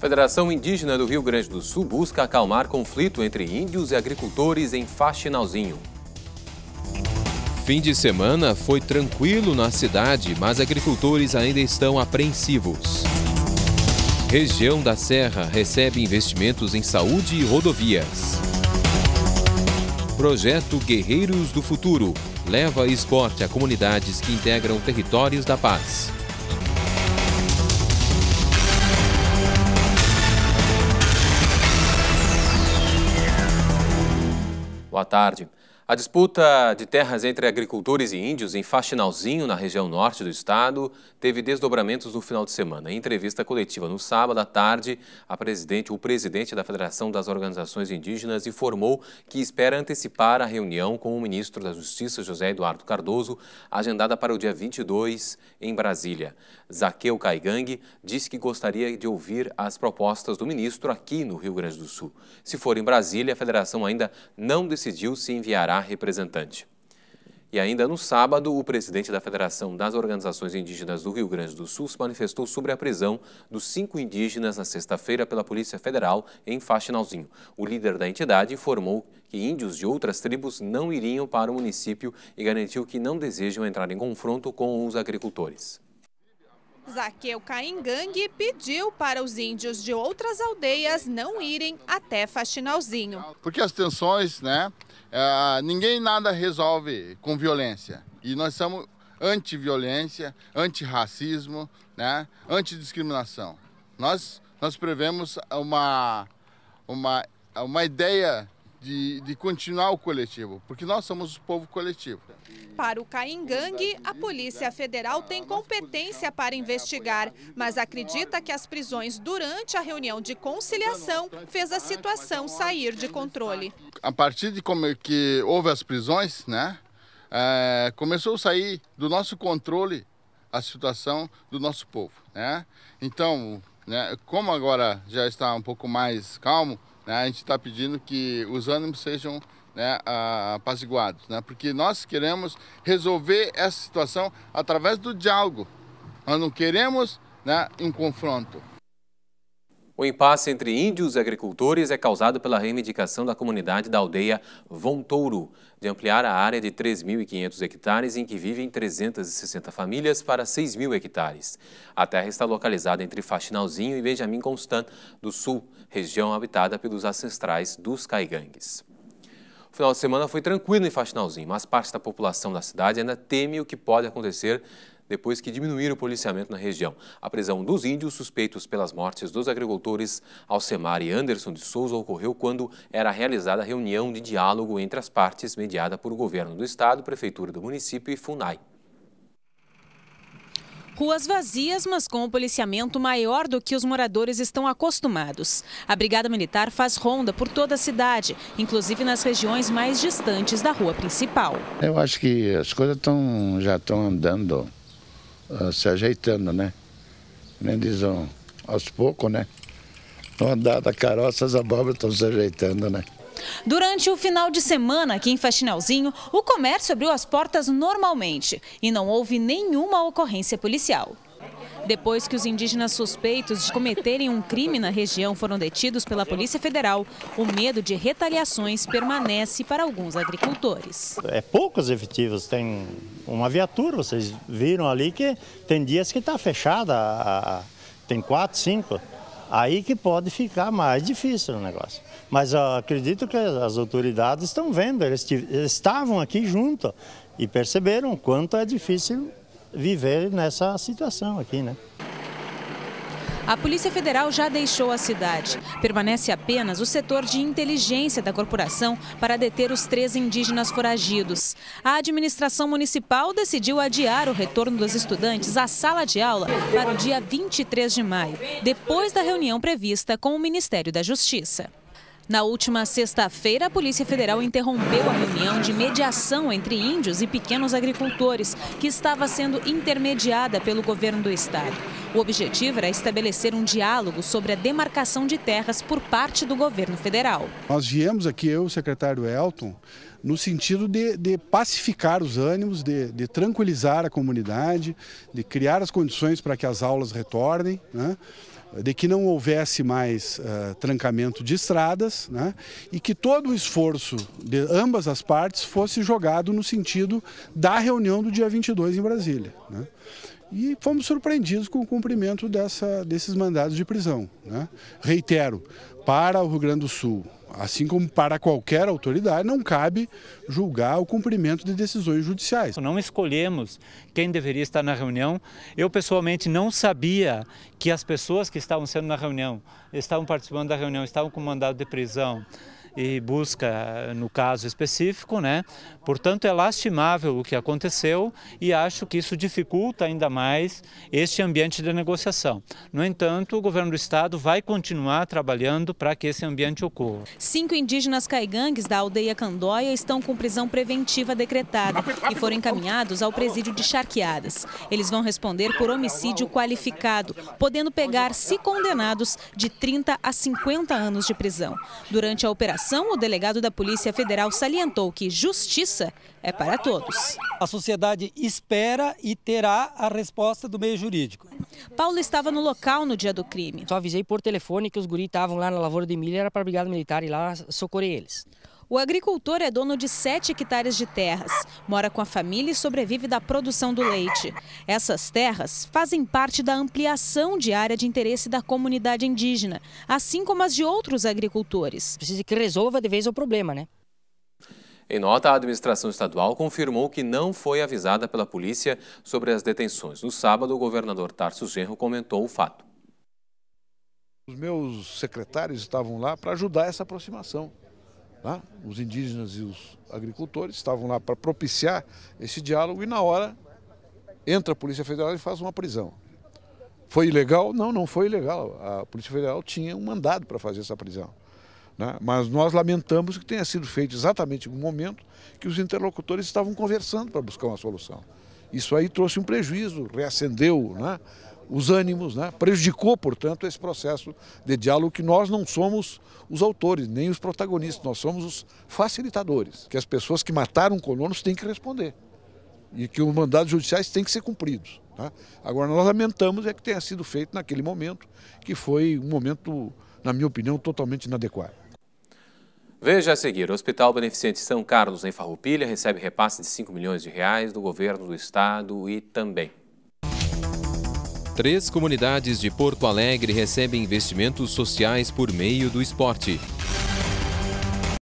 Federação Indígena do Rio Grande do Sul busca acalmar conflito entre índios e agricultores em Faxinalzinho. Fim de semana foi tranquilo na cidade, mas agricultores ainda estão apreensivos. Região da Serra recebe investimentos em saúde e rodovias. Projeto Guerreiros do Futuro leva esporte a comunidades que integram territórios da paz. Boa tarde. A disputa de terras entre agricultores e índios em Faxinalzinho, na região norte do estado, teve desdobramentos no final de semana. Em entrevista coletiva no sábado à tarde, presidente, o presidente da Federação das Organizações Indígenas informou que espera antecipar a reunião com o ministro da Justiça, José Eduardo Cardoso, agendada para o dia 22 em Brasília. Zaqueu Caigangue disse que gostaria de ouvir as propostas do ministro aqui no Rio Grande do Sul. Se for em Brasília, a federação ainda não decidiu se enviará representante. E ainda no sábado, o presidente da Federação das Organizações Indígenas do Rio Grande do Sul se manifestou sobre a prisão dos cinco indígenas na sexta-feira pela Polícia Federal em Faxinalzinho. O líder da entidade informou que índios de outras tribos não iriam para o município e garantiu que não desejam entrar em confronto com os agricultores. Zaqueu Caingangue pediu para os índios de outras aldeias não irem até Faxinalzinho. Porque as tensões, né, é, ninguém nada resolve com violência. E nós somos anti-violência, anti-racismo, né? anti-discriminação. Nós, nós prevemos uma, uma, uma ideia de, de, continuar o coletivo, porque nós somos o povo coletivo. Para o Gangue, a Polícia Federal tem competência é para investigar, mas acredita que as prisões durante a reunião de conciliação fez a situação é sair de controle. A partir de como é que houve as prisões, né, é, começou a sair do nosso controle a situação do nosso povo, né? Então, né, como agora já está um pouco mais calmo, né? A gente está pedindo que os ânimos sejam né, apaziguados, né? porque nós queremos resolver essa situação através do diálogo. Nós não queremos né, um confronto. O impasse entre índios e agricultores é causado pela reivindicação da comunidade da aldeia Vontouro de ampliar a área de 3.500 hectares em que vivem 360 famílias para 6.000 hectares. A terra está localizada entre Faxinalzinho e Benjamin Constant do Sul, região habitada pelos ancestrais dos caigangues. O final de semana foi tranquilo em Faxinalzinho, mas parte da população da cidade ainda teme o que pode acontecer depois que diminuíram o policiamento na região. A prisão dos índios suspeitos pelas mortes dos agricultores Alcemar e Anderson de Souza ocorreu quando era realizada a reunião de diálogo entre as partes mediada por governo do estado, prefeitura do município e FUNAI. Ruas vazias, mas com um policiamento maior do que os moradores estão acostumados. A Brigada Militar faz ronda por toda a cidade, inclusive nas regiões mais distantes da rua principal. Eu acho que as coisas tão, já estão andando ah, se ajeitando, né? Nem dizem aos poucos, né? No andar da caroça, as abóboras estão se ajeitando, né? Durante o final de semana aqui em Faxinalzinho, o comércio abriu as portas normalmente e não houve nenhuma ocorrência policial depois que os indígenas suspeitos de cometerem um crime na região foram detidos pela Polícia Federal, o medo de retaliações permanece para alguns agricultores. É poucos efetivos, tem uma viatura, vocês viram ali que tem dias que está fechada, tem quatro, cinco. Aí que pode ficar mais difícil o negócio. Mas acredito que as autoridades estão vendo, eles estavam aqui junto e perceberam quanto é difícil viver nessa situação aqui, né? A Polícia Federal já deixou a cidade. Permanece apenas o setor de inteligência da corporação para deter os três indígenas foragidos. A administração municipal decidiu adiar o retorno dos estudantes à sala de aula para o dia 23 de maio, depois da reunião prevista com o Ministério da Justiça. Na última sexta-feira, a Polícia Federal interrompeu a reunião de mediação entre índios e pequenos agricultores, que estava sendo intermediada pelo governo do estado. O objetivo era estabelecer um diálogo sobre a demarcação de terras por parte do governo federal. Nós viemos aqui, eu e o secretário Elton, no sentido de, de pacificar os ânimos, de, de, tranquilizar a comunidade, de criar as condições para que as aulas retornem, né? de que não houvesse mais uh, trancamento de estradas né? e que todo o esforço de ambas as partes fosse jogado no sentido da reunião do dia 22 em Brasília. Né? e fomos surpreendidos com o cumprimento dessa, desses mandados de prisão. Né? Reitero, para o Rio Grande do Sul, assim como para qualquer autoridade, não cabe julgar o cumprimento de decisões judiciais. Não escolhemos quem deveria estar na reunião. Eu, pessoalmente, não sabia que as pessoas que estavam sendo na reunião, estavam participando da reunião, estavam com mandado de prisão e busca no caso específico, né? Portanto, é lastimável o que aconteceu e acho que isso dificulta ainda mais este ambiente de negociação. No entanto, o governo do estado vai continuar trabalhando para que esse ambiente ocorra. Cinco indígenas caigangues da aldeia Candóia estão com prisão preventiva decretada e foram encaminhados ao presídio de Charqueadas. Eles vão responder por homicídio qualificado, podendo pegar, se condenados, de 30 a 50 anos de prisão. Durante a operação ação, o delegado da Polícia Federal salientou que justiça é para todos. A sociedade espera e terá a resposta do meio jurídico. Paulo estava no local no dia do crime. Só avisei por telefone que os guris estavam lá na lavoura de milho, era para a Brigada Militar ir lá socorrer eles. O agricultor é dono de 7 hectares de terras, mora com a família e sobrevive da produção do leite. Essas terras fazem parte da ampliação de área de interesse da comunidade indígena, assim como as de outros agricultores. Precisa que resolva de vez o problema, né? Em nota, a administração estadual confirmou que não foi avisada pela polícia sobre as detenções. No sábado, o governador Tarso Genro comentou o fato. Os meus secretários estavam lá para ajudar essa aproximação. Tá? Os indígenas e os agricultores estavam lá para propiciar esse diálogo e na hora entra a Polícia Federal e faz uma prisão. Foi ilegal? Não, não foi ilegal. A Polícia Federal tinha um mandado para fazer essa prisão. Né? Mas nós lamentamos que tenha sido feito exatamente no momento que os interlocutores estavam conversando para buscar uma solução. Isso aí trouxe um prejuízo, reacendeu né? os ânimos, né? prejudicou, portanto, esse processo de diálogo que nós não somos os autores, nem os protagonistas, nós somos os facilitadores, que as pessoas que mataram colonos têm que responder e que os mandados judiciais têm que ser cumpridos. Tá? Agora, nós lamentamos é que tenha sido feito naquele momento, que foi um momento, na minha opinião, totalmente inadequado. Veja a seguir, o Hospital Beneficente São Carlos, em Farroupilha, recebe repasse de 5 milhões de reais do governo do estado e também Três comunidades de Porto Alegre recebem investimentos sociais por meio do esporte.